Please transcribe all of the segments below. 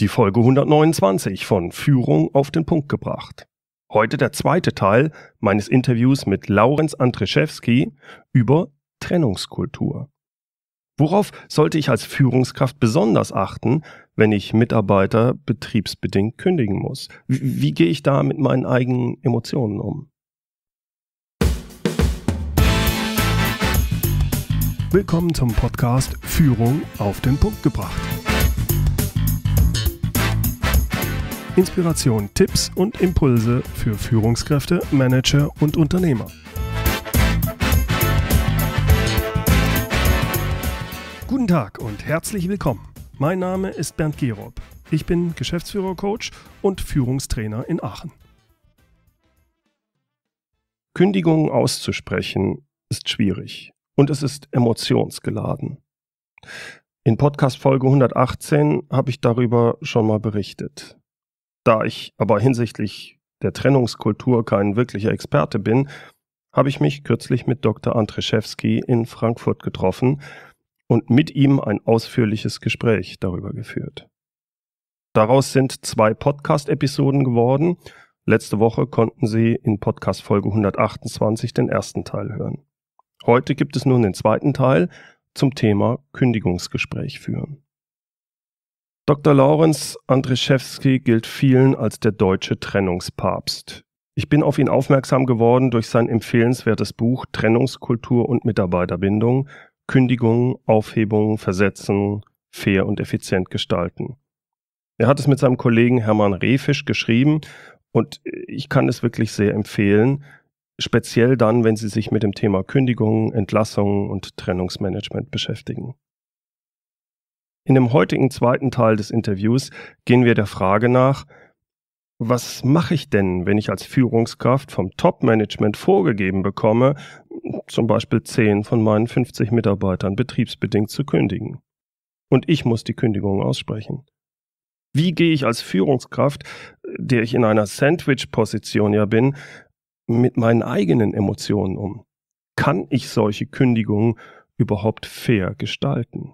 Die Folge 129 von Führung auf den Punkt gebracht. Heute der zweite Teil meines Interviews mit Laurenz Andrzejewski über Trennungskultur. Worauf sollte ich als Führungskraft besonders achten, wenn ich Mitarbeiter betriebsbedingt kündigen muss? Wie, wie gehe ich da mit meinen eigenen Emotionen um? Willkommen zum Podcast Führung auf den Punkt gebracht. Inspiration, Tipps und Impulse für Führungskräfte, Manager und Unternehmer. Guten Tag und herzlich willkommen. Mein Name ist Bernd Gerob. Ich bin Geschäftsführer-Coach und Führungstrainer in Aachen. Kündigungen auszusprechen ist schwierig und es ist emotionsgeladen. In Podcast Folge 118 habe ich darüber schon mal berichtet. Da ich aber hinsichtlich der Trennungskultur kein wirklicher Experte bin, habe ich mich kürzlich mit Dr. Andreschewski in Frankfurt getroffen und mit ihm ein ausführliches Gespräch darüber geführt. Daraus sind zwei Podcast-Episoden geworden. Letzte Woche konnten Sie in Podcast Folge 128 den ersten Teil hören. Heute gibt es nun den zweiten Teil zum Thema Kündigungsgespräch führen. Dr. Lawrence Andrzejewski gilt vielen als der deutsche Trennungspapst. Ich bin auf ihn aufmerksam geworden durch sein empfehlenswertes Buch Trennungskultur und Mitarbeiterbindung, Kündigung, Aufhebung, Versetzen, fair und effizient gestalten. Er hat es mit seinem Kollegen Hermann Rehfisch geschrieben und ich kann es wirklich sehr empfehlen, speziell dann, wenn Sie sich mit dem Thema Kündigung, Entlassung und Trennungsmanagement beschäftigen. In dem heutigen zweiten Teil des Interviews gehen wir der Frage nach, was mache ich denn, wenn ich als Führungskraft vom Top-Management vorgegeben bekomme, zum Beispiel 10 von meinen 50 Mitarbeitern betriebsbedingt zu kündigen? Und ich muss die Kündigung aussprechen. Wie gehe ich als Führungskraft, der ich in einer Sandwich-Position ja bin, mit meinen eigenen Emotionen um? Kann ich solche Kündigungen überhaupt fair gestalten?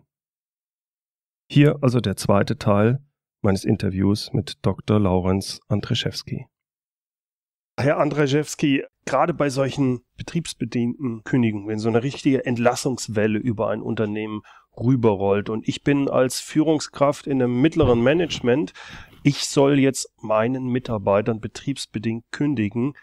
Hier also der zweite Teil meines Interviews mit Dr. Laurenz Andrzejewski. Herr Andrzejewski, gerade bei solchen betriebsbedingten Kündigungen, wenn so eine richtige Entlassungswelle über ein Unternehmen rüberrollt und ich bin als Führungskraft in einem mittleren Management, ich soll jetzt meinen Mitarbeitern betriebsbedingt kündigen,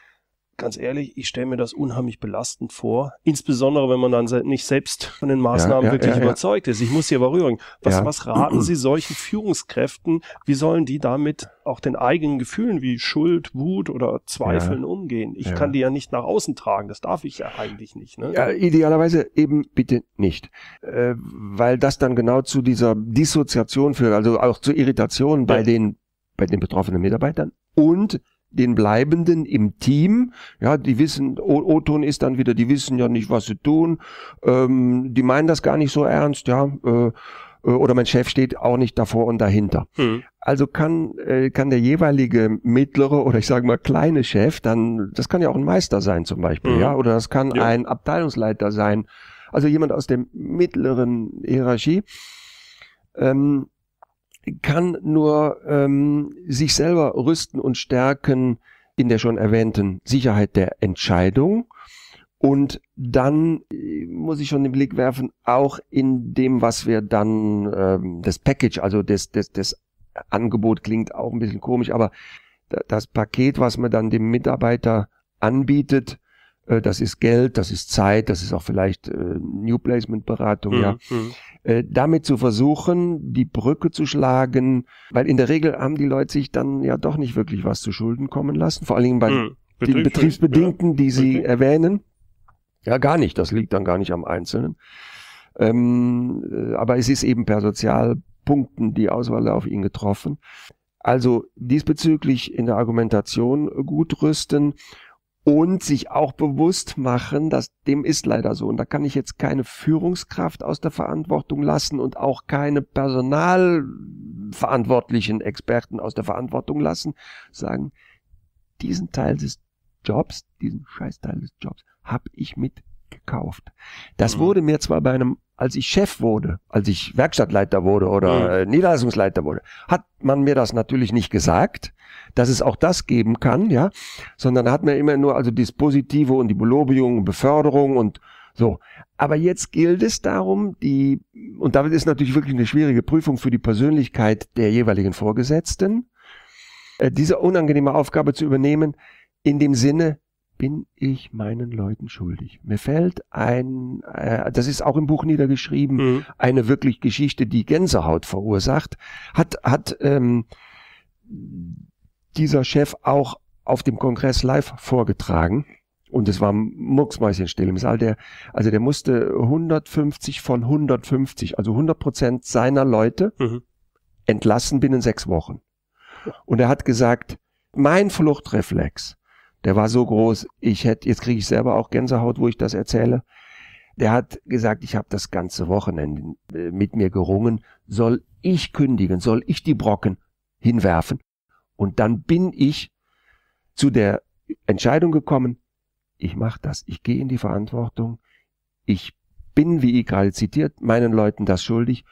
ganz ehrlich, ich stelle mir das unheimlich belastend vor. Insbesondere, wenn man dann nicht selbst von den Maßnahmen ja, ja, wirklich ja, überzeugt ist. Ich muss hier aber rühren. Was, was raten Sie solchen Führungskräften? Wie sollen die damit auch den eigenen Gefühlen wie Schuld, Wut oder Zweifeln umgehen? Ich kann die ja nicht nach außen tragen. Das darf ich ja eigentlich nicht. Ne? Ja, idealerweise eben bitte nicht. Äh, weil das dann genau zu dieser Dissoziation führt, also auch zu Irritationen bei den, bei den betroffenen Mitarbeitern und den Bleibenden im Team. Ja, die wissen, O-Ton ist dann wieder, die wissen ja nicht, was sie tun. Ähm, die meinen das gar nicht so ernst, ja. Äh, äh oder mein Chef steht auch nicht davor und dahinter. Mhm. Also kann, äh, kann der jeweilige mittlere oder ich sage mal kleine Chef dann, das kann ja auch ein Meister sein zum Beispiel, mhm. ja, oder das kann ja. ein Abteilungsleiter sein, also jemand aus der mittleren Hierarchie. Ähm, kann nur ähm, sich selber rüsten und stärken in der schon erwähnten Sicherheit der Entscheidung. Und dann äh, muss ich schon den Blick werfen, auch in dem, was wir dann, ähm, das Package, also das, das, das Angebot klingt auch ein bisschen komisch, aber das Paket, was man dann dem Mitarbeiter anbietet, äh, das ist Geld, das ist Zeit, das ist auch vielleicht äh, New Placement Beratung, mhm, ja. Mhm. Äh, damit zu versuchen, die Brücke zu schlagen, weil in der Regel haben die Leute sich dann ja doch nicht wirklich was zu Schulden kommen lassen, vor allen Dingen bei mhm, den Betriebsbedingten, ja. die sie okay. erwähnen. Ja, gar nicht, das liegt dann gar nicht am Einzelnen. Ähm, äh, aber es ist eben per Sozialpunkten die Auswahl auf ihn getroffen. Also diesbezüglich in der Argumentation gut rüsten und sich auch bewusst machen, dass dem ist leider so. Und da kann ich jetzt keine Führungskraft aus der Verantwortung lassen und auch keine personalverantwortlichen Experten aus der Verantwortung lassen, sagen, diesen Teil des Jobs, diesen Scheißteil des Jobs, habe ich mit gekauft. Das mhm. wurde mir zwar bei einem, als ich Chef wurde, als ich Werkstattleiter wurde oder mhm. Äh, Niederlassungsleiter wurde, hat man mir das natürlich nicht gesagt, dass es auch das geben kann, ja, sondern hat mir immer nur also das Positive und die Belobigung, Beförderung und so. Aber jetzt gilt es darum, die, und damit ist natürlich wirklich eine schwierige Prüfung für die Persönlichkeit der jeweiligen Vorgesetzten, äh, diese unangenehme Aufgabe zu übernehmen, in dem Sinne, bin ich meinen Leuten schuldig. Mir fällt ein, äh, das ist auch im Buch niedergeschrieben, mhm. eine wirklich Geschichte, die Gänsehaut verursacht, hat, hat ähm, dieser Chef auch auf dem Kongress live vorgetragen. Und es war mucksmäuschenstill im Saal. Der, also der musste 150 von 150, also 100 Prozent seiner Leute mhm. entlassen binnen sechs Wochen. Und er hat gesagt, mein Fluchtreflex der war so groß, ich hätte, jetzt kriege ich selber auch Gänsehaut, wo ich das erzähle. Der hat gesagt, ich habe das ganze Wochenende äh, mit mir gerungen, soll ich kündigen, soll ich die Brocken hinwerfen? Und dann bin ich zu der Entscheidung gekommen, ich mache das, ich gehe in die Verantwortung, ich bin, wie ich gerade zitiert, meinen Leuten das schuldig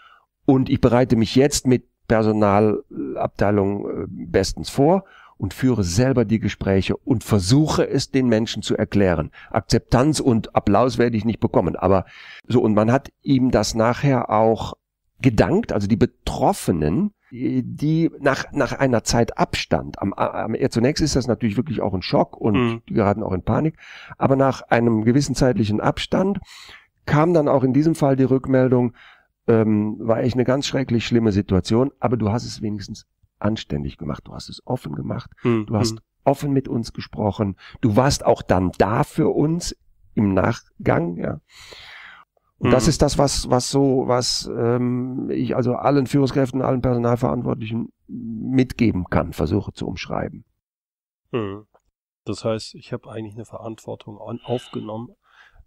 und ich bereite mich jetzt mit Personalabteilung äh, bestens vor und führe selber die Gespräche und versuche es den Menschen zu erklären. Akzeptanz und Applaus werde ich nicht bekommen, aber so und man hat ihm das nachher auch gedankt, also die Betroffenen, die nach, nach einer Zeit Abstand, am, am, zunächst ist das natürlich wirklich auch ein Schock und mhm. geraten auch in Panik, aber nach einem gewissen zeitlichen Abstand kam dann auch in diesem Fall die Rückmeldung, ähm, war echt eine ganz schrecklich schlimme Situation, aber du hast es wenigstens anständig gemacht, du hast es offen gemacht, mhm. du hast hm. offen mit uns gesprochen, du warst auch dann da für uns im Nachgang, ja. Und mhm. das hm. ist das, was, was so, was ähm, ich also allen Führungskräften, allen Personalverantwortlichen mitgeben kann, versuche zu umschreiben. Mhm. Das heißt, ich habe eigentlich eine Verantwortung an, aufgenommen,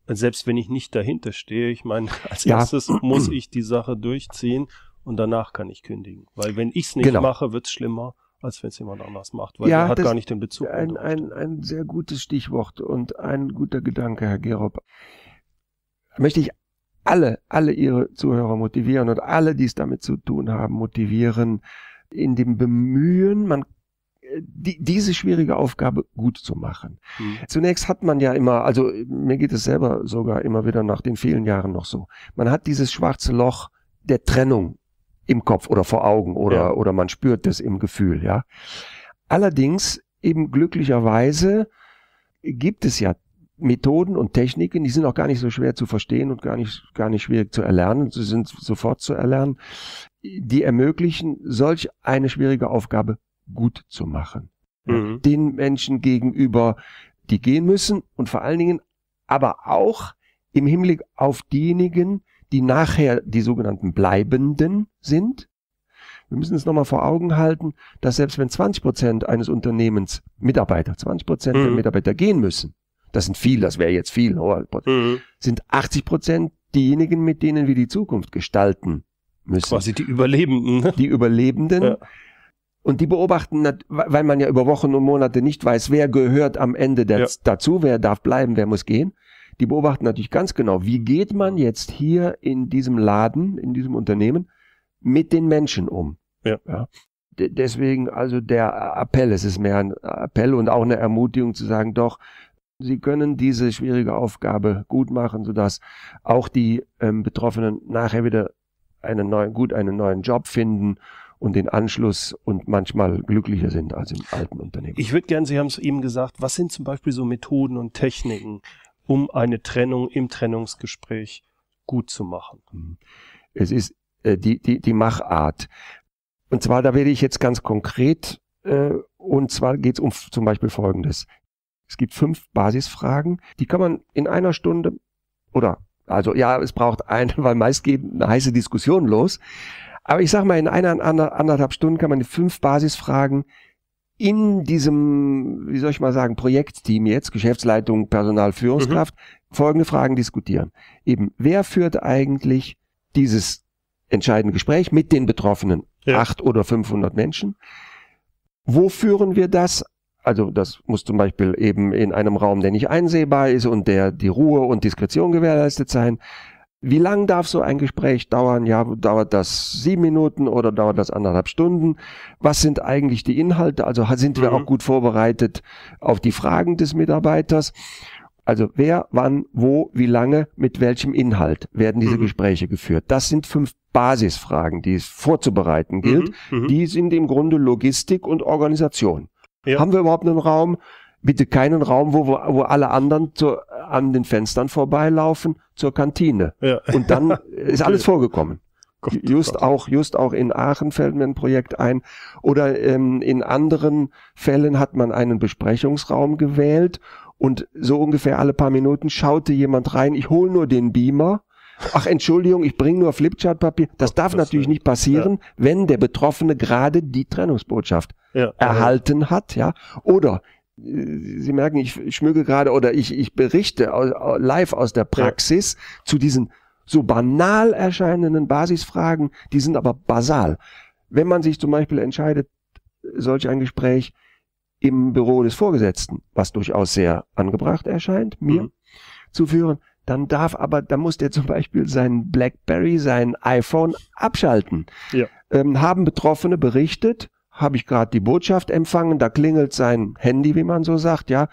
selbst wenn ich nicht dahinter stehe. Ich meine, als ja. erstes muss ich die Sache durchziehen und danach kann ich kündigen. Weil wenn ich es nicht genau. mache, wird's schlimmer, als wenn es jemand anders macht, weil ja, er hat gar nicht den Bezug. Ein, ein, ein sehr gutes Stichwort und ein guter Gedanke, Herr Gerob. Möchte ich alle, alle Ihre Zuhörer motivieren und alle, die es damit zu tun haben, motivieren, in dem Bemühen, man äh, die, diese schwierige Aufgabe gut zu machen. Mhm. Zunächst hat man ja immer, also mir geht es selber sogar immer wieder nach den vielen Jahren noch so, man hat dieses schwarze Loch der Trennung im Kopf oder vor Augen oder, ja. oder man spürt das im Gefühl, ja. Allerdings eben glücklicherweise gibt es ja Methoden und Techniken, die sind auch gar nicht so schwer zu verstehen und gar nicht, gar nicht schwierig zu erlernen, sie sind sofort zu erlernen, die ermöglichen, solch eine schwierige Aufgabe gut zu machen. Mhm. Den Menschen gegenüber, die gehen müssen und vor allen Dingen aber auch im Hinblick auf diejenigen, die nachher die sogenannten Bleibenden sind. Wir müssen es nochmal vor Augen halten, dass selbst wenn 20 Prozent eines Unternehmens Mitarbeiter, 20 Prozent mhm. der Mitarbeiter gehen müssen, das sind viel, das wäre jetzt viel, oh, mhm. sind 80 Prozent diejenigen, mit denen wir die Zukunft gestalten müssen. Quasi die Überlebenden. Die Überlebenden. Ja. Und die beobachten, weil man ja über Wochen und Monate nicht weiß, wer gehört am Ende ja. dazu, wer darf bleiben, wer muss gehen. Die beobachten natürlich ganz genau, wie geht man jetzt hier in diesem Laden, in diesem Unternehmen mit den Menschen um. Ja. ja. Deswegen also der Appell, es ist mehr ein Appell und auch eine Ermutigung zu sagen, doch, Sie können diese schwierige Aufgabe gut machen, sodass auch die ähm, Betroffenen nachher wieder einen neuen, gut einen neuen Job finden und den Anschluss und manchmal glücklicher sind als im alten Unternehmen. Ich würde gerne, Sie haben es eben gesagt, was sind zum Beispiel so Methoden und Techniken, um eine Trennung im Trennungsgespräch gut zu machen. Mhm. Es ist äh, die, die, die Machart. Und zwar, da werde ich jetzt ganz konkret, äh, und zwar geht es um zum Beispiel Folgendes. Es gibt fünf Basisfragen, die kann man in einer Stunde oder also ja, es braucht eine, weil meist geht eine heiße Diskussion los. Aber ich sag mal, in einer, anderthalb Stunden kann man die fünf Basisfragen in diesem, wie soll ich mal sagen, Projektteam jetzt, Geschäftsleitung, Personal, Führungskraft, mhm. folgende Fragen diskutieren. Eben, wer führt eigentlich dieses entscheidende Gespräch mit den Betroffenen? Ja. Acht oder 500 Menschen? Wo führen wir das? Also das muss zum Beispiel eben in einem Raum, der nicht einsehbar ist und der die Ruhe und Diskretion gewährleistet sein. Wie lang darf so ein Gespräch dauern? Ja, dauert das sieben Minuten oder dauert das anderthalb Stunden? Was sind eigentlich die Inhalte? Also sind wir mhm. auch gut vorbereitet auf die Fragen des Mitarbeiters? Also wer, wann, wo, wie lange, mit welchem Inhalt werden diese mhm. Gespräche geführt? Das sind fünf Basisfragen, die es vorzubereiten gilt. Mhm. mhm. Die sind im Grunde Logistik und Organisation. Ja. Haben wir überhaupt einen Raum? bitte keinen Raum, wo, wo alle anderen zu, an den Fenstern vorbeilaufen zur Kantine. Ja. Und dann ist alles vorgekommen. Gott, just Gott. auch, just auch in Aachen fällt mir ein Projekt ein. Oder ähm, in anderen Fällen hat man einen Besprechungsraum gewählt und so ungefähr alle paar Minuten schaute jemand rein. Ich hole nur den Beamer. Ach, Entschuldigung, ich bringe nur Flipchart-Papier. Das Ach, darf das natürlich nicht passieren, ja. wenn der Betroffene gerade die Trennungsbotschaft ja, erhalten ja. hat, ja. Oder Sie merken, ich schmücke gerade oder ich, ich berichte live aus der Praxis ja. zu diesen so banal erscheinenden Basisfragen, die sind aber basal. Wenn man sich zum Beispiel entscheidet, solch ein Gespräch im Büro des Vorgesetzten, was durchaus sehr angebracht erscheint, mir mhm. zu führen, dann darf aber, dann muss der zum Beispiel seinen Blackberry, sein iPhone abschalten. Ja. Ähm, haben Betroffene berichtet, habe ich gerade die Botschaft empfangen, da klingelt sein Handy, wie man so sagt, ja.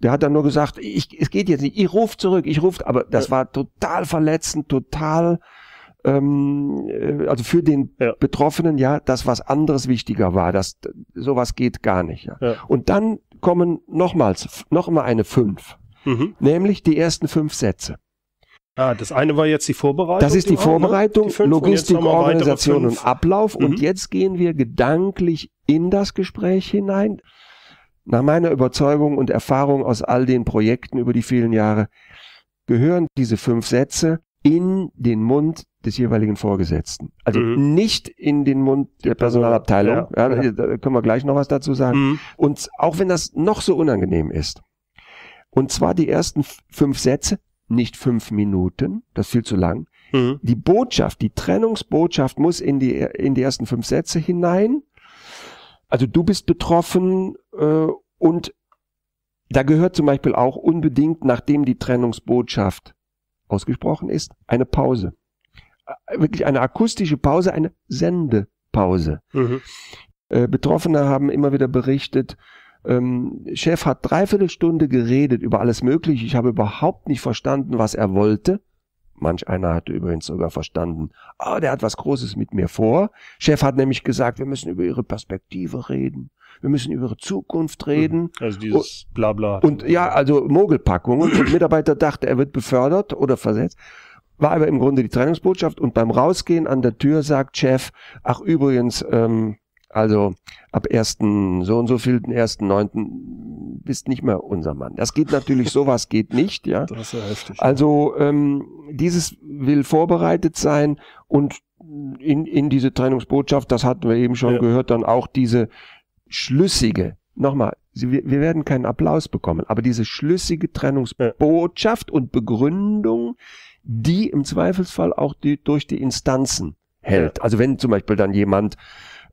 Der hat dann nur gesagt, ich, es geht jetzt nicht, ich rufe zurück, ich rufe, aber das ja. war total verletzend, total, ähm, äh, also für den ja. Betroffenen, ja, dass was anderes wichtiger war, dass sowas geht gar nicht. Ja. ja. Und dann kommen nochmals, nochmal eine fünf, mhm. nämlich die ersten fünf Sätze. Ah, das eine war jetzt die Vorbereitung. Das ist die, die Vorbereitung, die Logistik, Organisation und Ablauf. Mhm. Und jetzt gehen wir gedanklich in das Gespräch hinein. Nach meiner Überzeugung und Erfahrung aus all den Projekten über die vielen Jahre gehören diese fünf Sätze in den Mund des jeweiligen Vorgesetzten. Also mhm. nicht in den Mund der genau. Personalabteilung. Ja, ja. Da können wir gleich noch was dazu sagen. Mhm. Und auch wenn das noch so unangenehm ist. Und zwar die ersten fünf Sätze nicht fünf Minuten, das ist viel zu lang. Mhm. Die Botschaft, die Trennungsbotschaft muss in die, in die ersten fünf Sätze hinein. Also du bist betroffen äh, und da gehört zum Beispiel auch unbedingt, nachdem die Trennungsbotschaft ausgesprochen ist, eine Pause. Äh, wirklich eine akustische Pause, eine Sendepause. Mhm. Äh, Betroffene haben immer wieder berichtet, ähm, Chef hat dreiviertel Stunde geredet über alles Mögliche. Ich habe überhaupt nicht verstanden, was er wollte. Manch einer hatte übrigens sogar verstanden, ah, oh, der hat was Großes mit mir vor. Chef hat nämlich gesagt, wir müssen über ihre Perspektive reden. Wir müssen über ihre Zukunft reden. Mhm. Also dieses Blabla. Und, und ja, also Mogelpackungen. Der Mitarbeiter dachte, er wird befördert oder versetzt. War aber im Grunde die Trennungsbotschaft. Und beim Rausgehen an der Tür sagt Chef, ach übrigens, ähm, also ab ersten so und so vielten ersten neunten bist nicht mehr unser Mann. Das geht natürlich, sowas geht nicht, ja. Das ist ja heftig. Also ähm, dieses will vorbereitet sein und in, in diese Trennungsbotschaft, das hatten wir eben schon ja. gehört, dann auch diese schlüssige, nochmal, wir, werden keinen Applaus bekommen, aber diese schlüssige Trennungsbotschaft ja. und Begründung, die im Zweifelsfall auch die, durch die Instanzen hält. Ja. Also wenn zum Beispiel dann jemand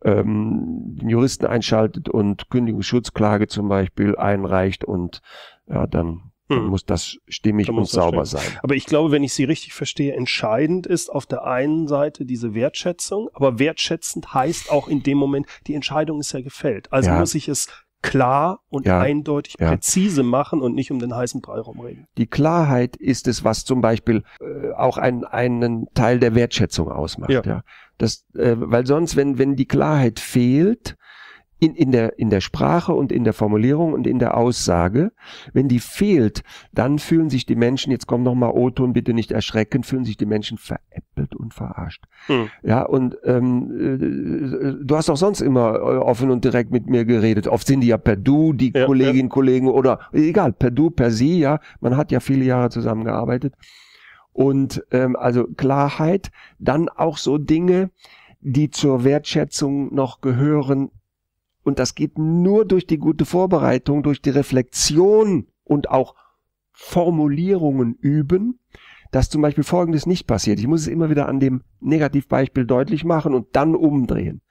ähm, den Juristen einschaltet und Kündigungsschutzklage zum Beispiel einreicht und ja, dann dann hm. muss das stimmig muss und sauber sein. Aber ich glaube, wenn ich Sie richtig verstehe, entscheidend ist auf der einen Seite diese Wertschätzung, aber wertschätzend heißt auch in dem Moment, die Entscheidung ist ja gefällt. Also ja. muss ich es klar und ja, eindeutig ja. präzise machen und nicht um den heißen Brei rumreden. Die Klarheit ist es, was zum Beispiel äh, auch einen, einen Teil der Wertschätzung ausmacht. Ja. ja. Das, äh, weil sonst, wenn, wenn die Klarheit fehlt, in, in, der, in der Sprache und in der Formulierung und in der Aussage, wenn die fehlt, dann fühlen sich die Menschen, jetzt kommt nochmal O-Ton, bitte nicht erschrecken, fühlen sich die Menschen veräppelt und verarscht. Hm. Ja, und ähm, äh, du hast auch sonst immer äh, offen und direkt mit mir geredet. Oft sind die ja per Du, die ja, Kolleginnen, ja. Kollegen oder egal, per Du, per Sie, ja. Man hat ja viele Jahre zusammengearbeitet. Und ähm, also Klarheit, dann auch so Dinge, die zur Wertschätzung noch gehören. Und das geht nur durch die gute Vorbereitung, durch die Reflexion und auch Formulierungen üben dass zum Beispiel Folgendes nicht passiert. Ich muss es immer wieder an dem Negativbeispiel deutlich machen und dann umdrehen.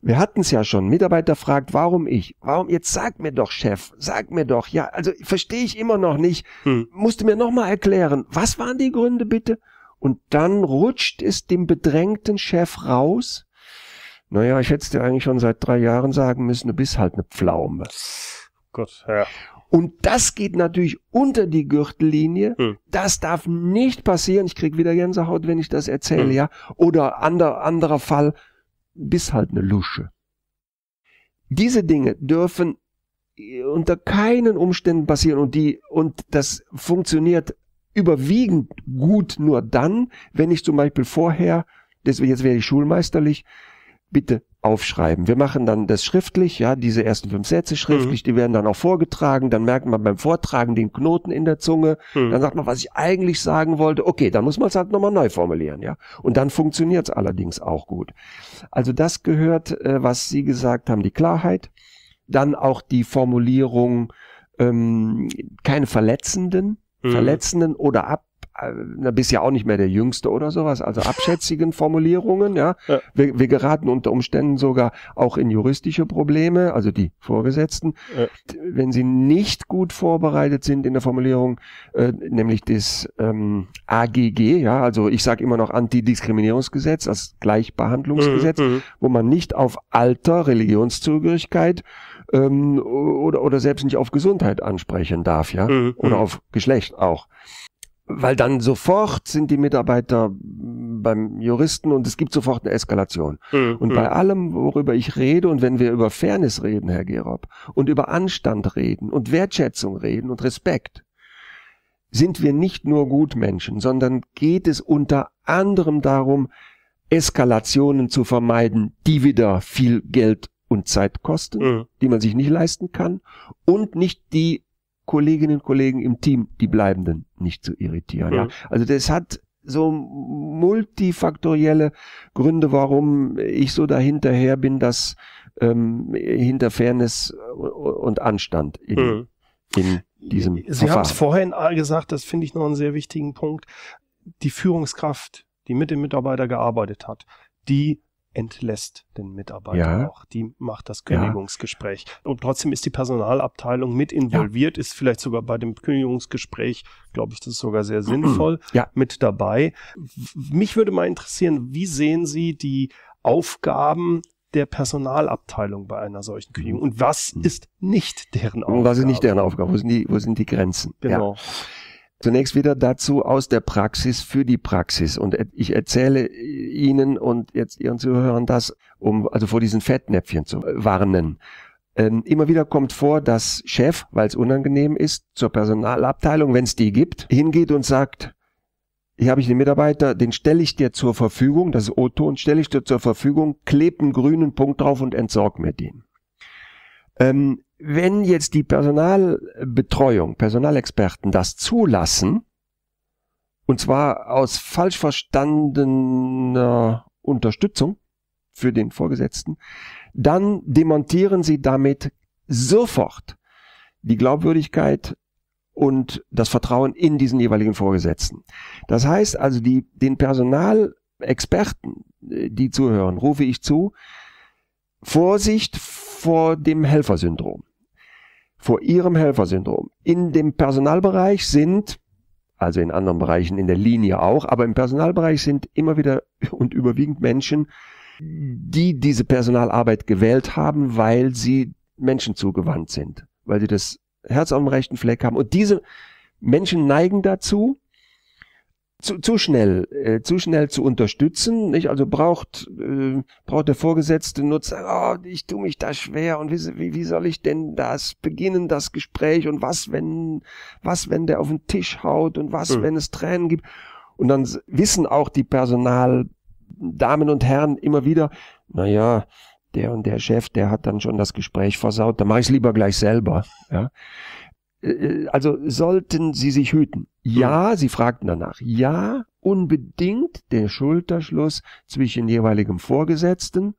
Wir hatten es ja schon. Mitarbeiter fragt, warum ich? Warum? Jetzt sag mir doch, Chef, sag mir doch. Ja, also verstehe ich immer noch nicht. Hm. Musste mir nochmal erklären, was waren die Gründe bitte? Und dann rutscht es dem bedrängten Chef raus. Naja, ich hätte es dir eigentlich schon seit drei Jahren sagen müssen, du bist halt eine Pflaume. Gott, ja. Und das geht natürlich unter die Gürtellinie. Hm. Das darf nicht passieren. Ich krieg wieder Gänsehaut, wenn ich das erzähle, hm. ja. Oder ander, anderer Fall, bis halt eine Lusche. Diese Dinge dürfen äh, unter keinen Umständen passieren und die, und das funktioniert überwiegend gut nur dann, wenn ich zum Beispiel vorher, deswegen jetzt werde ich schulmeisterlich, bitte aufschreiben. Wir machen dann das schriftlich, ja, diese ersten fünf Sätze mhm. schriftlich, mhm. die werden dann auch vorgetragen, dann merkt man beim Vortragen den Knoten in der Zunge, mhm. dann sagt man, was ich eigentlich sagen wollte, okay, dann muss man es halt nochmal neu formulieren, ja. Und dann funktioniert es allerdings auch gut. Also das gehört, äh, was Sie gesagt haben, die Klarheit, dann auch die Formulierung, ähm, keine verletzenden, mhm. verletzenden oder ab äh, na, bist ja auch nicht mehr der Jüngste oder sowas, also abschätzigen Formulierungen, ja. ja. Wir, wir, geraten unter Umständen sogar auch in juristische Probleme, also die Vorgesetzten, ja. wenn sie nicht gut vorbereitet sind in der Formulierung, äh, nämlich des ähm, AGG, ja, also ich sage immer noch Antidiskriminierungsgesetz, das Gleichbehandlungsgesetz, mhm, mhm. wo man nicht auf Alter, Religionszugehörigkeit ähm, oder, oder selbst nicht auf Gesundheit ansprechen darf, ja, mhm. oder mhm. auf Geschlecht auch weil dann sofort sind die Mitarbeiter beim Juristen und es gibt sofort eine Eskalation. Mhm. Und bei mhm. allem, worüber ich rede und wenn wir über Fairness reden, Herr Gerob, und über Anstand reden und Wertschätzung reden und Respekt, sind wir nicht nur Gutmenschen, sondern geht es unter anderem darum, Eskalationen zu vermeiden, die wieder viel Geld und Zeit kosten, mhm. die man sich nicht leisten kann und nicht die Kolleginnen und Kollegen im Team, die bleibenden, nicht zu irritieren. Ja. Mhm. Also das hat so multifaktorielle Gründe, warum ich so dahinterher bin, dass ähm, hinter Fairness und Anstand in, mhm. in diesem. Sie haben es vorhin gesagt, das finde ich noch einen sehr wichtigen Punkt. Die Führungskraft, die mit dem Mitarbeiter gearbeitet hat, die entlässt den Mitarbeiter ja. auch. Die macht das Kündigungsgespräch. Ja. Und trotzdem ist die Personalabteilung mit involviert, ja. ist vielleicht sogar bei dem Kündigungsgespräch, glaube ich, das ist sogar sehr sinnvoll, mit dabei. Mich würde mal interessieren, wie sehen Sie die Aufgaben der Personalabteilung bei einer solchen mhm. Kündigung? Und was mhm. ist nicht deren Aufgabe? Was ist nicht deren Aufgabe? Wo sind die, wo sind die Grenzen? Genau. Ja. Zunächst wieder dazu aus der Praxis für die Praxis. Und ich erzähle Ihnen und jetzt Ihren Zuhörern das, um also vor diesen Fettnäpfchen zu warnen. Ähm, immer wieder kommt vor, dass Chef, weil es unangenehm ist, zur Personalabteilung, wenn es die gibt, hingeht und sagt, hier habe ich einen Mitarbeiter, den stelle ich dir zur Verfügung, das ist o und stelle ich dir zur Verfügung, klebe einen grünen Punkt drauf und entsorg mir den. Ähm, wenn jetzt die Personalbetreuung, Personalexperten das zulassen, und zwar aus falsch verstandener Unterstützung für den Vorgesetzten, dann demontieren sie damit sofort die Glaubwürdigkeit und das Vertrauen in diesen jeweiligen Vorgesetzten. Das heißt also, die, den Personalexperten, äh, die zuhören, rufe ich zu, Vorsicht vor dem Helfersyndrom vor ihrem Helfersyndrom in dem Personalbereich sind, also in anderen Bereichen in der Linie auch, aber im Personalbereich sind immer wieder und überwiegend Menschen, die diese Personalarbeit gewählt haben, weil sie Menschen zugewandt sind, weil sie das Herz am rechten Fleck haben. Und diese Menschen neigen dazu, zu, zu schnell, äh, zu schnell zu unterstützen. Nicht? Also braucht, äh, braucht der Vorgesetzte Nutzer, oh, ah, ich tue mich da schwer und wie, wie, wie soll ich denn das beginnen, das Gespräch und was, wenn, was, wenn der auf den Tisch haut und was, mhm. wenn es Tränen gibt. Und dann wissen auch die Personaldamen und Herren immer wieder, na ja der und der Chef, der hat dann schon das Gespräch versaut, dann mache ich es lieber gleich selber. Ja? Äh, also sollten Sie sich hüten. Hm. Ja, Sie fragten danach. Ja, unbedingt der Schulterschluss zwischen jeweiligem Vorgesetzten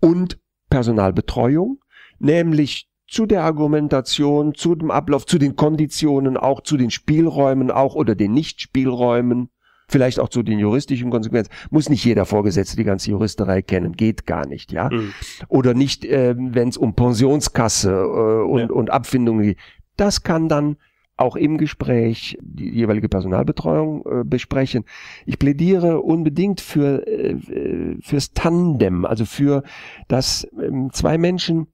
und Personalbetreuung, nämlich zu der Argumentation, zu dem Ablauf, zu den Konditionen, auch zu den Spielräumen, auch oder den Nichtspielräumen, vielleicht auch zu den juristischen Konsequenzen. Muss nicht jeder Vorgesetzte die ganze Juristerei kennen, geht gar nicht, ja. Mhm. Oder nicht, äh, wenn es um Pensionskasse äh, und, ja. und Abfindungen geht. Das kann dann auch im Gespräch die jeweilige Personalbetreuung äh, besprechen. Ich plädiere unbedingt für äh, fürs Tandem, also für dass ähm, zwei Menschen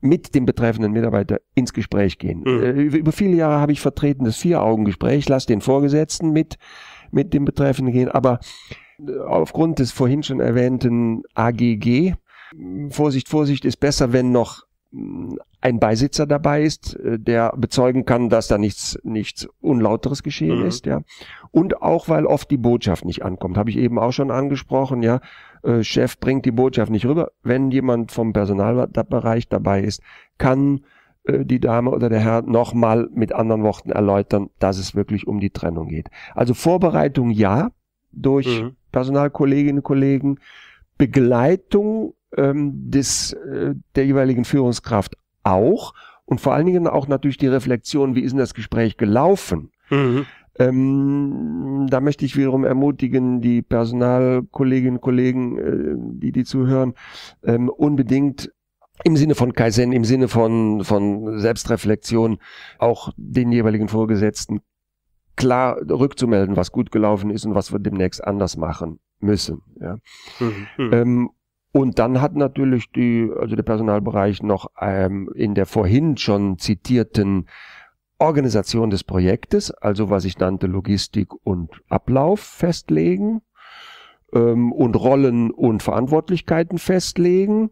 mit dem betreffenden Mitarbeiter ins Gespräch gehen. Mhm. Äh, über viele Jahre habe ich vertreten das Vier-Augen-Gespräch, lass den Vorgesetzten mit mit dem Betreffenden gehen, aber äh, aufgrund des vorhin schon erwähnten AGG Vorsicht, Vorsicht ist besser, wenn noch hm, ein Beisitzer dabei ist, äh, der bezeugen kann, dass da nichts, nichts Unlauteres geschehen mhm. ist, ja. Und auch, weil oft die Botschaft nicht ankommt. Habe ich eben auch schon angesprochen, ja. Äh, Chef bringt die Botschaft nicht rüber. Wenn jemand vom Personalbereich dabei ist, kann äh, die Dame oder der Herr nochmal mit anderen Worten erläutern, dass es wirklich um die Trennung geht. Also Vorbereitung ja, durch mhm. Personalkolleginnen und Kollegen, Begleitung ähm, des, äh, der jeweiligen Führungskraft auch und vor allen Dingen auch natürlich die Reflexion, wie ist denn das Gespräch gelaufen? Mhm. Ähm, da möchte ich wiederum ermutigen, die Personalkolleginnen und Kollegen, äh, die, die zuhören, ähm, unbedingt im Sinne von Kaizen, im Sinne von, von Selbstreflexion auch den jeweiligen Vorgesetzten klar rückzumelden, was gut gelaufen ist und was wir demnächst anders machen müssen. Ja. Mhm. mhm. Ähm, und dann hat natürlich die, also der Personalbereich noch ähm, in der vorhin schon zitierten Organisation des Projektes, also was ich nannte Logistik und Ablauf festlegen ähm, und Rollen und Verantwortlichkeiten festlegen,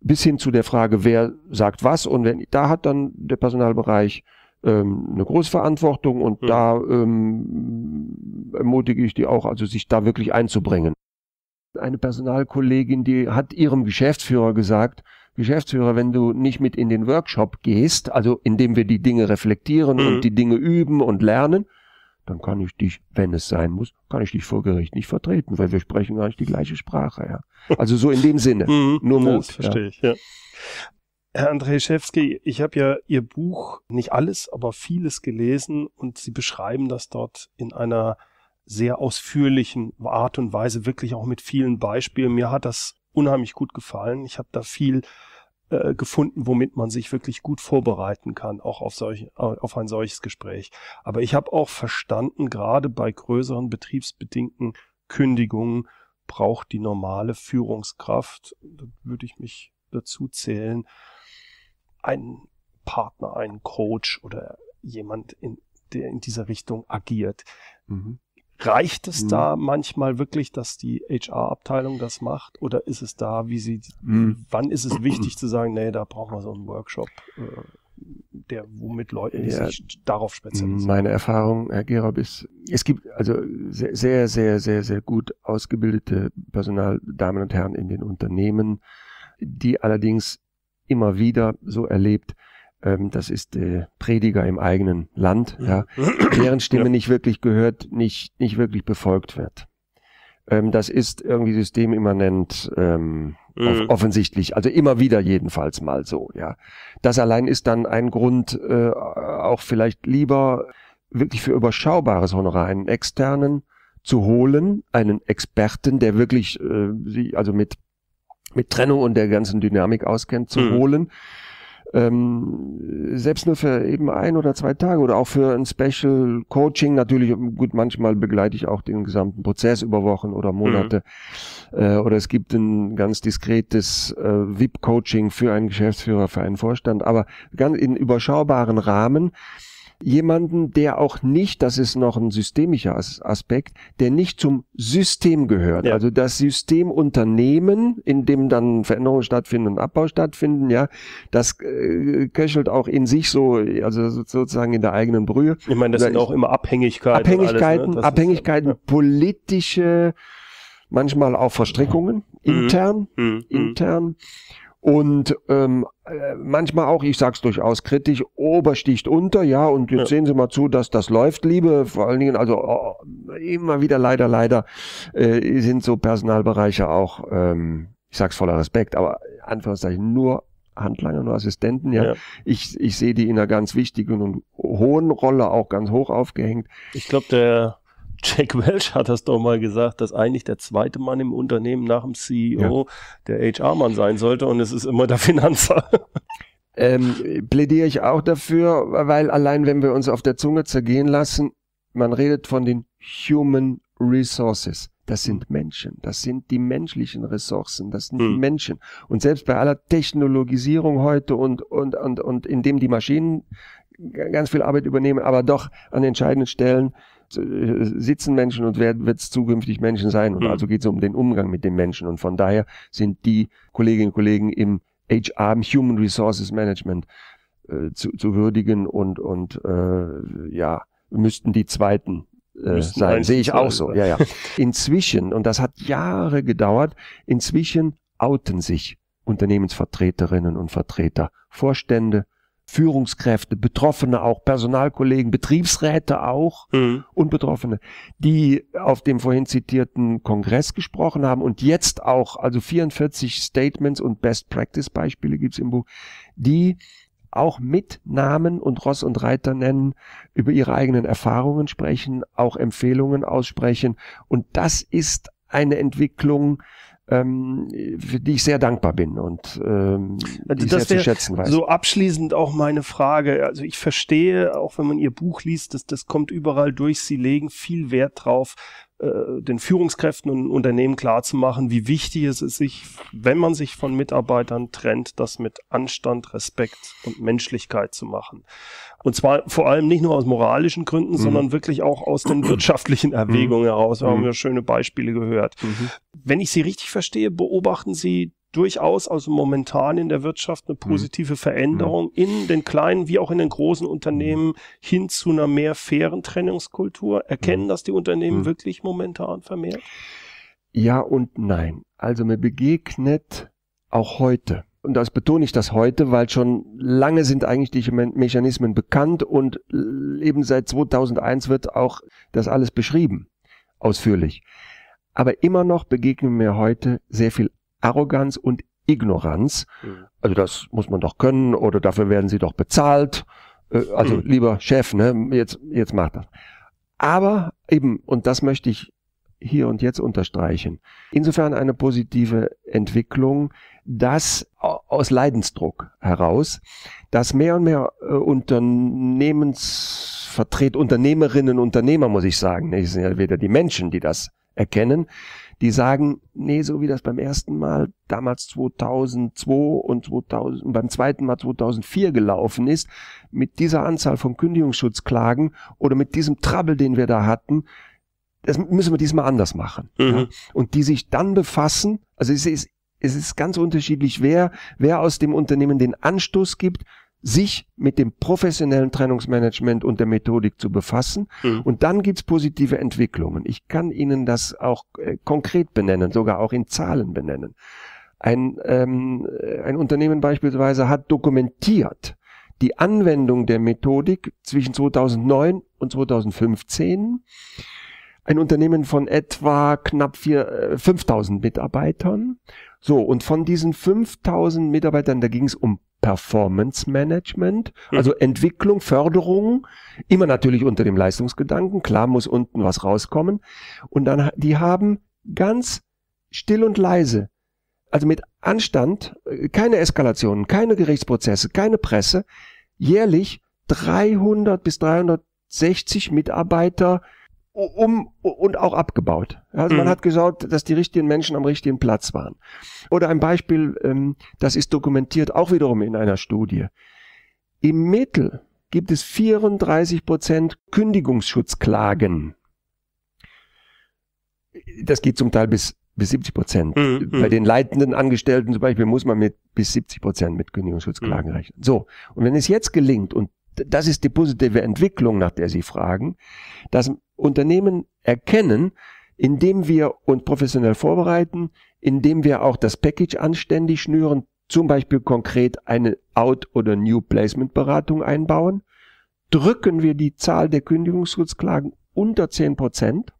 bis hin zu der Frage, wer sagt was und wenn da hat dann der Personalbereich ähm, eine große Verantwortung und mhm. da ähm, ermutige ich die auch, also sich da wirklich einzubringen eine Personalkollegin, die hat ihrem Geschäftsführer gesagt, Geschäftsführer, wenn du nicht mit in den Workshop gehst, also indem wir die Dinge reflektieren mhm. und die Dinge üben und lernen, dann kann ich dich, wenn es sein muss, kann ich dich vor Gericht nicht vertreten, weil wir sprechen gar nicht die gleiche Sprache. Ja. Also so in dem Sinne, mhm. nur Mut. Das verstehe ja. ich, ja. Herr Andrzejewski, ich habe ja Ihr Buch, nicht alles, aber vieles gelesen und Sie beschreiben das dort in einer sehr ausführlichen Art und Weise, wirklich auch mit vielen Beispielen. Mir hat das unheimlich gut gefallen. Ich habe da viel äh, gefunden, womit man sich wirklich gut vorbereiten kann, auch auf, solch, äh, auf ein solches Gespräch. Aber ich habe auch verstanden, gerade bei größeren betriebsbedingten Kündigungen braucht die normale Führungskraft, da würde ich mich dazu zählen, einen Partner, einen Coach oder jemand, in, der in dieser Richtung agiert. Mhm. Reicht es mhm. da manchmal wirklich, dass die HR-Abteilung das macht? Oder ist es da, wie sie, mhm. wann ist es wichtig zu sagen, nee, da brauchen wir so einen Workshop, äh, der, womit Leute ja, sich darauf spezialisieren? Meine Erfahrung, Herr Gerob, ist, es gibt also sehr, sehr, sehr, sehr, sehr gut ausgebildete Personal, Damen und Herren in den Unternehmen, die allerdings immer wieder so erlebt, ähm, das ist äh, Prediger im eigenen Land, mhm. ja, deren Stimme ja. nicht wirklich gehört, nicht, nicht wirklich befolgt wird. Ähm, das ist irgendwie systemimmanent ähm, mhm. off offensichtlich, also immer wieder jedenfalls mal so, ja. Das allein ist dann ein Grund, äh, auch vielleicht lieber wirklich für überschaubares Honorar einen externen zu holen, einen Experten, der wirklich äh, sie, also mit mit Trennung und der ganzen Dynamik auskennt, zu mhm. holen, ähm, selbst nur für eben ein oder zwei Tage oder auch für ein Special Coaching natürlich gut manchmal begleite ich auch den gesamten Prozess über Wochen oder mhm. Monate mhm. äh, oder es gibt ein ganz diskretes äh, VIP Coaching für einen Geschäftsführer für einen Vorstand aber ganz in überschaubaren Rahmen jemanden, der auch nicht, das ist noch ein systemischer Aspekt, der nicht zum System gehört. Ja. Also das Systemunternehmen, in dem dann Veränderungen stattfinden und Abbau stattfinden, ja, das äh, köchelt auch in sich so, also sozusagen in der eigenen Brühe. Ich meine, das da sind auch immer Abhängigkeiten. Abhängigkeiten, alles, ne? Abhängigkeiten, ist, ja. politische, manchmal auch Verstrickungen, intern, mhm. intern. Mhm. mhm und ähm, äh, manchmal auch, ich sag's durchaus kritisch, obersticht unter, ja, und jetzt ja. sehen Sie mal zu, dass das läuft, liebe, vor allen Dingen, also oh, oh, immer wieder leider, leider äh, sind so Personalbereiche auch, ähm, ich sag's voller Respekt, aber Anführungszeichen nur Handlanger, nur Assistenten, ja. ja. Ich, ich sehe die in einer ganz wichtigen und hohen Rolle auch ganz hoch aufgehängt. Ich glaube, der Jack Welch hat das doch mal gesagt, dass eigentlich der zweite Mann im Unternehmen nach dem CEO ja. der HR-Mann sein sollte und es ist immer der Finanzer. Ähm, plädiere ich auch dafür, weil allein wenn wir uns auf der Zunge zergehen lassen, man redet von den Human Resources. Das sind Menschen, das sind die menschlichen Ressourcen, das sind hm. Menschen. Und selbst bei aller Technologisierung heute und, und, und, und indem die Maschinen ganz viel Arbeit übernehmen, aber doch an entscheidenden Stellen Markt äh, sitzen Menschen und werden wird es zukünftig Menschen sein. Und mhm. also geht es um den Umgang mit den Menschen. Und von daher sind die Kolleginnen und Kollegen im HR, im Human Resources Management äh, zu, zu würdigen und, und äh, ja, müssten die zweiten äh, sein. Sehe ich auch so. Ja, ja. Inzwischen, und das hat Jahre gedauert, inzwischen outen sich Unternehmensvertreterinnen und Vertreter, Vorstände, Führungskräfte, Betroffene auch, Personalkollegen, Betriebsräte auch mhm. und Betroffene, die auf dem vorhin zitierten Kongress gesprochen haben und jetzt auch, also 44 Statements und Best Practice Beispiele gibt's im Buch, die auch mit Namen und Ross und Reiter nennen, über ihre eigenen Erfahrungen sprechen, auch Empfehlungen aussprechen. Und das ist eine Entwicklung, ähm, für die ich sehr dankbar bin und ähm, also die das ich sehr zu schätzen weiß. So abschließend auch meine Frage. Also ich verstehe, auch wenn man ihr Buch liest, dass das kommt überall durch. Sie legen viel Wert drauf, äh, den Führungskräften und Unternehmen klarzumachen, wie wichtig es ist, sich, wenn man sich von Mitarbeitern trennt, das mit Anstand, Respekt und Menschlichkeit zu machen. Und zwar vor allem nicht nur aus moralischen Gründen, mhm. sondern wirklich auch aus den wirtschaftlichen mhm. Erwägungen mhm. heraus. Wir haben mhm. ja schöne Beispiele gehört. Mhm. Wenn ich Sie richtig verstehe, beobachten Sie durchaus also momentan in der Wirtschaft eine mhm. positive Veränderung mhm. in den kleinen wie auch in den großen Unternehmen hin zu einer mehr fairen Trennungskultur? Erkennen mhm. das die Unternehmen wirklich momentan vermehrt? Ja und nein. Also mir begegnet auch heute und das betone ich das heute, weil schon lange sind eigentlich die Mechanismen bekannt und eben seit 2001 wird auch das alles beschrieben, ausführlich. Aber immer noch begegnen mir heute sehr viel Arroganz und Ignoranz. Mhm. Also das muss man doch können oder dafür werden sie doch bezahlt. Äh, also mhm. lieber Chef, ne, jetzt, jetzt macht das. Aber eben, und das möchte ich hier und jetzt unterstreichen, insofern eine positive Entwicklung, dass aus Leidensdruck heraus, dass mehr und mehr äh, Unternehmensvertret, Unternehmerinnen, Unternehmer, muss ich sagen, ne, es sind ja weder die Menschen, die das erkennen, die sagen, nee, so wie das beim ersten Mal, damals 2002 und 2000, beim zweiten Mal 2004 gelaufen ist, mit dieser Anzahl von Kündigungsschutzklagen oder mit diesem Trouble, den wir da hatten, das müssen wir diesmal anders machen. Mhm. Ja? Und die sich dann befassen, also es ist, es ist ganz unterschiedlich, wer, wer aus dem Unternehmen den Anstoß gibt sich mit dem professionellen Trennungsmanagement und der Methodik zu befassen. Mhm. Und dann gibt's positive Entwicklungen. Ich kann Ihnen das auch äh, konkret benennen, sogar auch in Zahlen benennen. Ein, ähm, ein Unternehmen beispielsweise hat dokumentiert die Anwendung der Methodik zwischen 2009 und 2015. Ein Unternehmen von etwa knapp vier, äh, 5000 Mitarbeitern. So, und von diesen 5000 Mitarbeitern, da ging es um Performance Management, hm. also Entwicklung, Förderung, immer natürlich unter dem Leistungsgedanken, klar muss unten was rauskommen. Und dann, die haben ganz still und leise, also mit Anstand, äh, keine Eskalationen, keine Gerichtsprozesse, keine Presse, jährlich 300 bis 360 Mitarbeiter um und auch abgebaut. Also man mhm. hat geschaut, dass die richtigen Menschen am richtigen Platz waren. Oder ein Beispiel, ähm, das ist dokumentiert auch wiederum in einer Studie. Im Mittel gibt es 34 Prozent Kündigungsschutzklagen. Das geht zum Teil bis bis 70 Prozent. Mhm. Bei mhm. den leitenden Angestellten zum Beispiel muss man mit bis 70 Prozent mit Kündigungsschutzklagen mhm. rechnen. So. Und wenn es jetzt gelingt, und das ist die positive Entwicklung, nach der Sie fragen, dass Unternehmen erkennen, indem wir uns professionell vorbereiten, indem wir auch das Package anständig schnüren, zum Beispiel konkret eine Out- oder New Placement-Beratung einbauen, drücken wir die Zahl der Kündigungsschutzklagen unter 10 Prozent,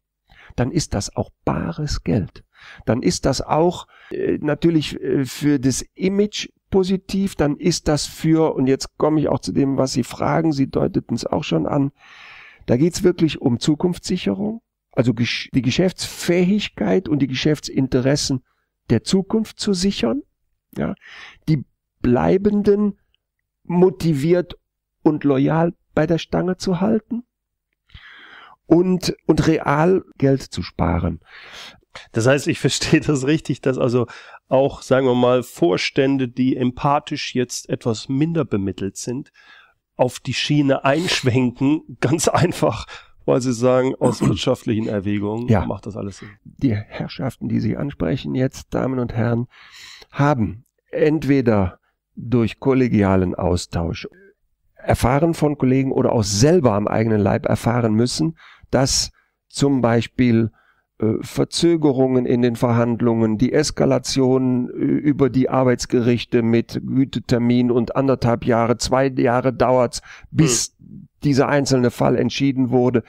dann ist das auch bares Geld. Dann ist das auch äh, natürlich äh, für das Image positiv, dann ist das für, und jetzt komme ich auch zu dem, was Sie fragen, Sie deuteten es auch schon an, da geht es wirklich um Zukunftssicherung, also die Geschäftsfähigkeit und die Geschäftsinteressen der Zukunft zu sichern, ja, die Bleibenden motiviert und loyal bei der Stange zu halten und, und real Geld zu sparen. Das heißt, ich verstehe das richtig, dass also auch, sagen wir mal, Vorstände, die empathisch jetzt etwas minder bemittelt sind, auf die Schiene einschwenken, ganz einfach, weil sie sagen, aus wirtschaftlichen Erwägungen ja. macht das alles Sinn. Die Herrschaften, die Sie ansprechen jetzt, Damen und Herren, haben entweder durch kollegialen Austausch erfahren von Kollegen oder auch selber am eigenen Leib erfahren müssen, dass zum Beispiel äh, Verzögerungen in den Verhandlungen, die Eskalation äh, über die Arbeitsgerichte mit Gütetermin und anderthalb Jahre, zwei Jahre dauert's, bis hm. dieser einzelne Fall entschieden wurde,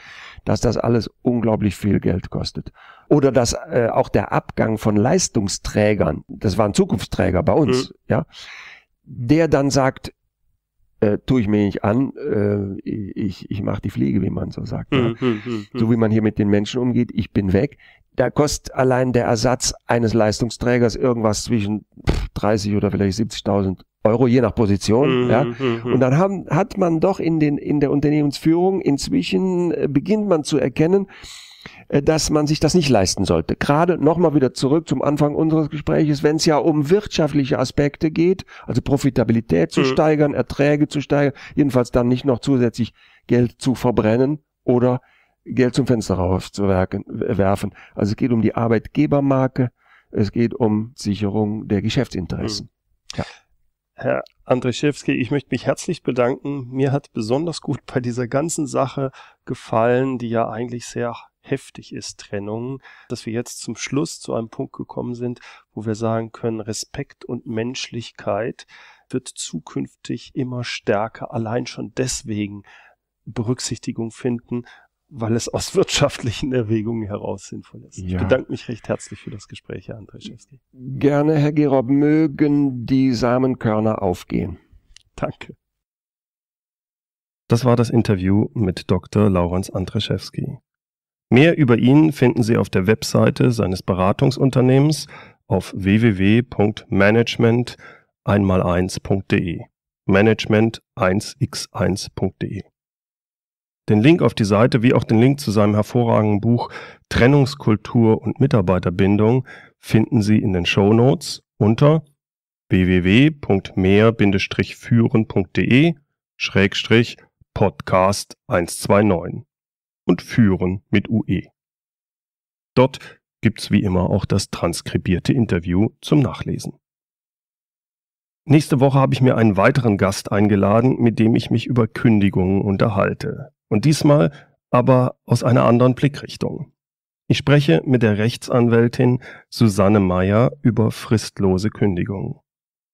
dass das alles unglaublich viel Geld kostet. Oder dass äh, auch der Abgang von Leistungsträgern, das waren Zukunftsträger bei uns, hm. ja, der dann sagt, äh, tue ich mir nicht an, äh, ich, ich mache die Pflege, wie man so sagt. Ja. Mhm, mhm, mhm. So wie man hier mit den Menschen umgeht, ich bin weg. Da kostet allein der Ersatz eines Leistungsträgers irgendwas zwischen 30 oder vielleicht 70.000 Euro, je nach Position. ja. Und dann haben, hat man doch in, den, in der Unternehmensführung inzwischen, äh, beginnt man zu erkennen, äh, dass man sich das nicht leisten sollte. Gerade nochmal wieder zurück zum Anfang unseres Gespräches, wenn es ja um wirtschaftliche Aspekte geht, also Profitabilität zu mhm. steigern, Erträge zu steigern, jedenfalls dann nicht noch zusätzlich Geld zu verbrennen oder Geld zum Fenster rauszuwerfen. Also es geht um die Arbeitgebermarke, es geht um Sicherung der Geschäftsinteressen. Mhm. Ja. Herr Andrzejewski, ich möchte mich herzlich bedanken. Mir hat besonders gut bei dieser ganzen Sache gefallen, die ja eigentlich sehr heftig ist, Trennung, dass wir jetzt zum Schluss zu einem Punkt gekommen sind, wo wir sagen können, Respekt und Menschlichkeit wird zukünftig immer stärker, allein schon deswegen Berücksichtigung finden, weil es aus wirtschaftlichen Erwägungen heraus sinnvoll ist. Ja. Ich bedanke mich recht herzlich für das Gespräch, Herr Andreschewski. Gerne, Herr Gerob, mögen die Samenkörner aufgehen. Danke. Das war das Interview mit Dr. Laurenz Andreschewski. Mehr über ihn finden Sie auf der Webseite seines Beratungsunternehmens auf www.management einmal 1.de. Management 1x1.de. Den Link auf die Seite wie auch den Link zu seinem hervorragenden Buch Trennungskultur und Mitarbeiterbindung finden Sie in den Show Notes unter www.mehr-führen.de Schrägstrich Podcast 129 und Führen mit UE. Dort gibt's wie immer auch das transkribierte Interview zum Nachlesen. Nächste Woche habe ich mir einen weiteren Gast eingeladen, mit dem ich mich über Kündigungen unterhalte. Und diesmal aber aus einer anderen Blickrichtung. Ich spreche mit der Rechtsanwältin Susanne Meyer über fristlose Kündigungen.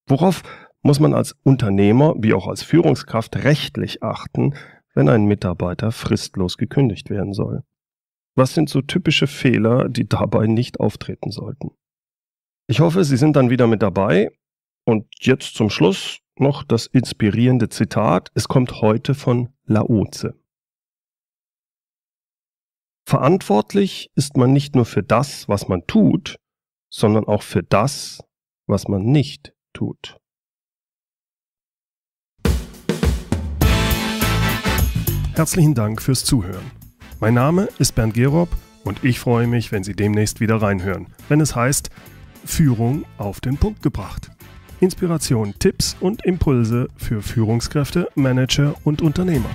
Worauf muss man als Unternehmer wie auch als Führungskraft rechtlich achten, wenn ein Mitarbeiter fristlos gekündigt werden soll? Was sind so typische Fehler, die dabei nicht auftreten sollten? Ich hoffe, Sie sind dann wieder mit dabei. Und jetzt zum Schluss noch das inspirierende Zitat. Es kommt heute von Laoze. Verantwortlich ist man nicht nur für das, was man tut, sondern auch für das, was man nicht tut. Herzlichen Dank fürs Zuhören. Mein Name ist Bernd Gerob und ich freue mich, wenn Sie demnächst wieder reinhören, wenn es heißt Führung auf den Punkt gebracht. Inspiration, Tipps und Impulse für Führungskräfte, Manager und Unternehmer.